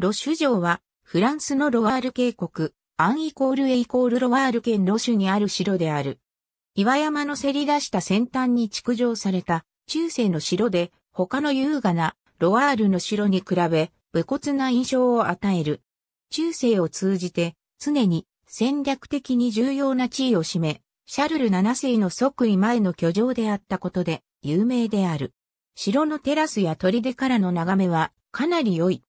ロシュ城は、フランスのロワール渓谷、アンイコールエイコールロワール県ロシュにある城である。岩山のせり出した先端に築城された中世の城で、他の優雅なロワールの城に比べ、武骨な印象を与える。中世を通じて、常に戦略的に重要な地位を占め、シャルル7世の即位前の居城であったことで有名である。城のテラスや砦からの眺めはかなり良い。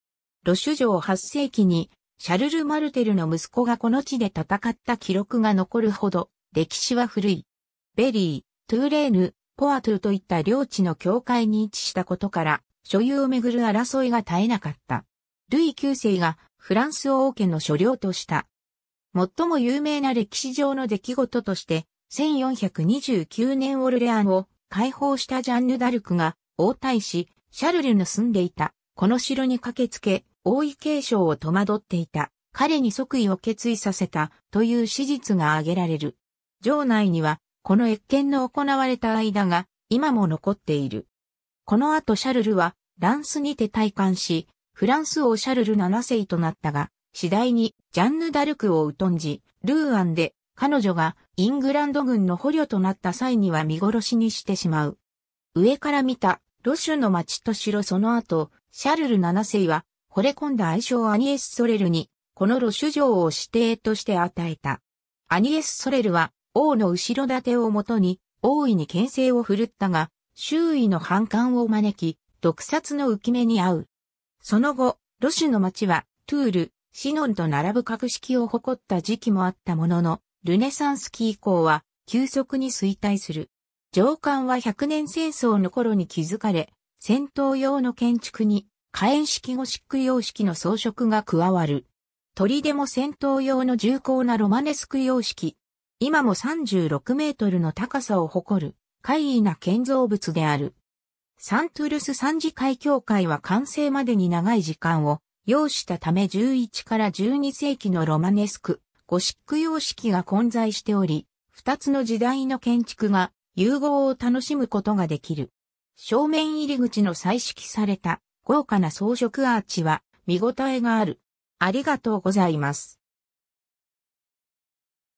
ロシュ城8世紀に、シャルル・マルテルの息子がこの地で戦った記録が残るほど、歴史は古い。ベリー、トゥーレーヌ、ポアトゥといった領地の境界に位置したことから、所有をめぐる争いが絶えなかった。ルイ9世がフランス王家の所領とした。最も有名な歴史上の出来事として、1429年オルレアンを解放したジャンヌ・ダルクが王太子、シャルルの住んでいた、この城に駆けつけ、王位継承を戸惑っていた、彼に即位を決意させたという史実が挙げられる。城内には、この越見の行われた間が今も残っている。この後シャルルはフランスにて退官し、フランス王シャルル7世となったが、次第にジャンヌ・ダルクを疎んじ、ルーアンで彼女がイングランド軍の捕虜となった際には見殺しにしてしまう。上から見たロシュの町と城その後、シャルル7世は惚れ込んだ愛称アニエス・ソレルに、このロシュ城を指定として与えた。アニエス・ソレルは、王の後ろ盾をもとに、大いに牽制を振るったが、周囲の反感を招き、毒殺の浮き目に遭う。その後、ロシュの町は、トゥール、シノンと並ぶ格式を誇った時期もあったものの、ルネサンス期以降は、急速に衰退する。上官は100年戦争の頃に築かれ、戦闘用の建築に火炎式ゴシック様式の装飾が加わる。砦も戦闘用の重厚なロマネスク様式。今も36メートルの高さを誇る、怪異な建造物である。サントゥルス三次会教会は完成までに長い時間を要したため11から12世紀のロマネスク、ゴシック様式が混在しており、二つの時代の建築が融合を楽しむことができる。正面入り口の彩色された豪華な装飾アーチは見応えがある。ありがとうございます。